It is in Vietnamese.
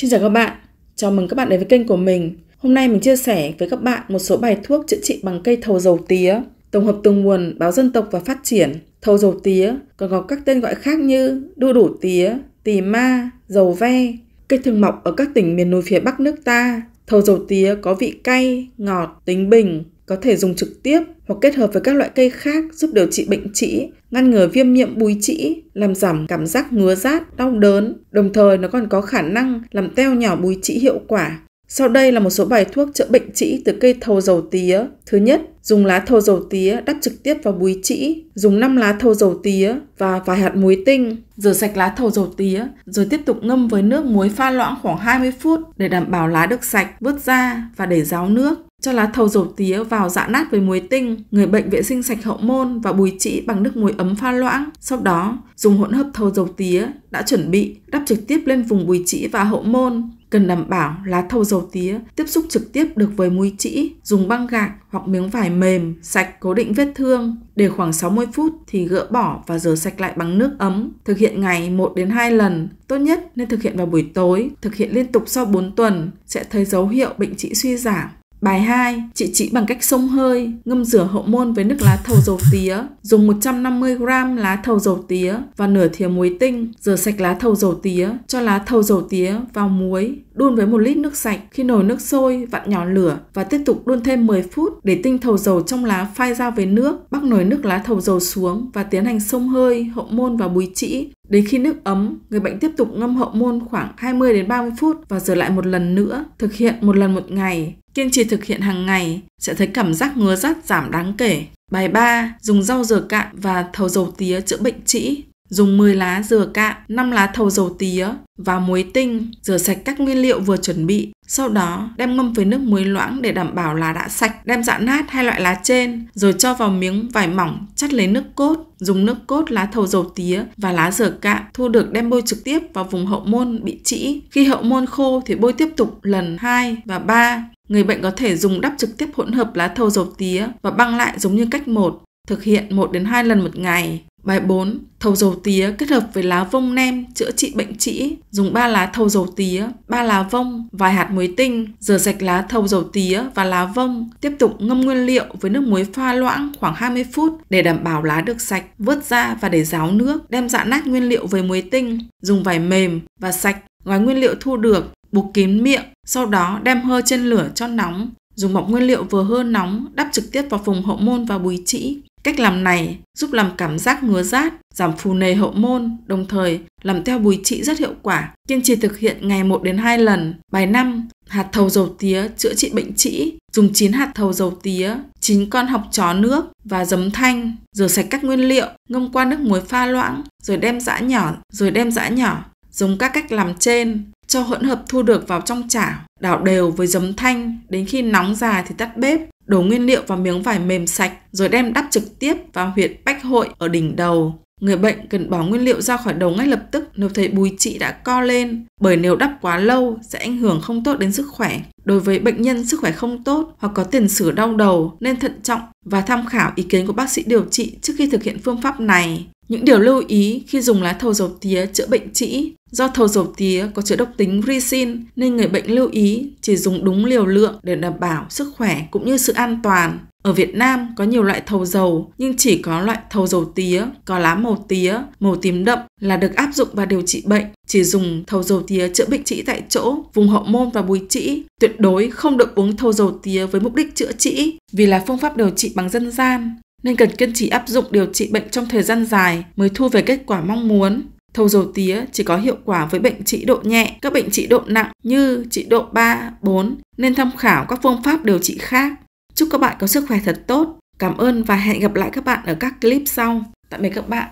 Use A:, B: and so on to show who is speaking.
A: Xin chào các bạn, chào mừng các bạn đến với kênh của mình. Hôm nay mình chia sẻ với các bạn một số bài thuốc chữa trị bằng cây thầu dầu tía, tổng hợp từ nguồn báo dân tộc và phát triển. Thầu dầu tía còn có các tên gọi khác như đu đủ tía, tì ma, dầu ve. Cây thường mọc ở các tỉnh miền núi phía Bắc nước ta. Thầu dầu tía có vị cay, ngọt, tính bình, có thể dùng trực tiếp hoặc kết hợp với các loại cây khác giúp điều trị bệnh trĩ, ngăn ngừa viêm nhiễm bùi trĩ, làm giảm cảm giác ngứa rát, đau đớn. Đồng thời nó còn có khả năng làm teo nhỏ bùi trĩ hiệu quả. Sau đây là một số bài thuốc chữa bệnh trĩ từ cây thầu dầu tía. Thứ nhất, dùng lá thầu dầu tía đắp trực tiếp vào búi trĩ, dùng 5 lá thầu dầu tía và vài hạt muối tinh, rửa sạch lá thầu dầu tía, rồi tiếp tục ngâm với nước muối pha loãng khoảng 20 phút để đảm bảo lá được sạch, vớt ra và để ráo nước. Cho lá thầu dầu tía vào dã nát với muối tinh, người bệnh vệ sinh sạch hậu môn và bùi trĩ bằng nước muối ấm pha loãng. Sau đó, dùng hỗn hợp thầu dầu tía đã chuẩn bị đắp trực tiếp lên vùng bùi trĩ và hậu môn. Cần đảm bảo lá thầu dầu tía tiếp xúc trực tiếp được với mũi trĩ, dùng băng gạc hoặc miếng vải mềm, sạch cố định vết thương. Để khoảng 60 phút thì gỡ bỏ và rửa sạch lại bằng nước ấm. Thực hiện ngày 1 đến 2 lần, tốt nhất nên thực hiện vào buổi tối, thực hiện liên tục sau 4 tuần sẽ thấy dấu hiệu bệnh trĩ suy giảm. Bài 2. Trị trị bằng cách sông hơi, ngâm rửa hậu môn với nước lá thầu dầu tía. Dùng 150g lá thầu dầu tía và nửa thìa muối tinh, rửa sạch lá thầu dầu tía, cho lá thầu dầu tía vào muối, Đun với một lít nước sạch, khi nồi nước sôi, vặn nhỏ lửa và tiếp tục đun thêm 10 phút để tinh thầu dầu trong lá phai ra với nước. Bắc nồi nước lá thầu dầu xuống và tiến hành sông hơi, hậu môn và bùi trĩ. Đến khi nước ấm, người bệnh tiếp tục ngâm hậu môn khoảng 20 đến 30 phút và rửa lại một lần nữa, thực hiện một lần một ngày. Kiên trì thực hiện hàng ngày sẽ thấy cảm giác ngứa rát giảm đáng kể. Bài 3. Dùng rau dừa cạn và thầu dầu tía chữa bệnh trĩ. Dùng 10 lá dừa cạn, 5 lá thầu dầu tía và muối tinh, rửa sạch các nguyên liệu vừa chuẩn bị. Sau đó, đem ngâm với nước muối loãng để đảm bảo lá đã sạch. Đem dạn nát hai loại lá trên, rồi cho vào miếng vải mỏng, chắt lấy nước cốt. Dùng nước cốt, lá thầu dầu tía và lá dừa cạn thu được đem bôi trực tiếp vào vùng hậu môn bị trĩ. Khi hậu môn khô thì bôi tiếp tục lần 2 và 3. Người bệnh có thể dùng đắp trực tiếp hỗn hợp lá thầu dầu tía và băng lại giống như cách 1, thực hiện 1 đến 2 lần một ngày. Bài 4. Thầu dầu tía kết hợp với lá vông nem chữa trị bệnh trĩ. Dùng 3 lá thầu dầu tía, 3 lá vông, vài hạt muối tinh, rửa sạch lá thầu dầu tía và lá vông. Tiếp tục ngâm nguyên liệu với nước muối pha loãng khoảng 20 phút để đảm bảo lá được sạch. Vớt ra và để ráo nước, đem dã nát nguyên liệu với muối tinh, dùng vải mềm và sạch. Gói nguyên liệu thu được, buộc kín miệng, sau đó đem hơ trên lửa cho nóng. Dùng bọc nguyên liệu vừa hơ nóng, đắp trực tiếp vào vùng hậu môn và bùi trĩ, Cách làm này giúp làm cảm giác ngứa rát, giảm phù nề hậu môn, đồng thời làm theo bùi trị rất hiệu quả. Kiên trì thực hiện ngày 1 đến 2 lần. Bài 5. Hạt thầu dầu tía chữa trị bệnh trĩ. Dùng 9 hạt thầu dầu tía, 9 con học chó nước và giấm thanh, rửa sạch các nguyên liệu, ngâm qua nước muối pha loãng, rồi đem giã nhỏ, rồi đem giã nhỏ, dùng các cách làm trên cho hỗn hợp thu được vào trong chảo, đảo đều với giấm thanh, đến khi nóng già thì tắt bếp, đổ nguyên liệu vào miếng vải mềm sạch rồi đem đắp trực tiếp vào huyệt bách hội ở đỉnh đầu. Người bệnh cần bỏ nguyên liệu ra khỏi đầu ngay lập tức nếu thấy bùi trị đã co lên, bởi nếu đắp quá lâu sẽ ảnh hưởng không tốt đến sức khỏe. Đối với bệnh nhân sức khỏe không tốt hoặc có tiền sử đau đầu nên thận trọng và tham khảo ý kiến của bác sĩ điều trị trước khi thực hiện phương pháp này. Những điều lưu ý khi dùng lá thầu dầu tía chữa bệnh trĩ Do thầu dầu tía có chứa độc tính ricin nên người bệnh lưu ý chỉ dùng đúng liều lượng để đảm bảo sức khỏe cũng như sự an toàn. Ở Việt Nam có nhiều loại thầu dầu nhưng chỉ có loại thầu dầu tía có lá màu tía, màu tím đậm là được áp dụng và điều trị bệnh. Chỉ dùng thầu dầu tía chữa bệnh trĩ tại chỗ, vùng hậu môn và bùi trĩ. Tuyệt đối không được uống thầu dầu tía với mục đích chữa trĩ vì là phương pháp điều trị bằng dân gian nên cần kiên trì áp dụng điều trị bệnh trong thời gian dài mới thu về kết quả mong muốn. Thầu dầu tía chỉ có hiệu quả với bệnh trị độ nhẹ, các bệnh trị độ nặng như trị độ 3, 4 nên tham khảo các phương pháp điều trị khác. Chúc các bạn có sức khỏe thật tốt. Cảm ơn và hẹn gặp lại các bạn ở các clip sau. Tạm biệt các bạn.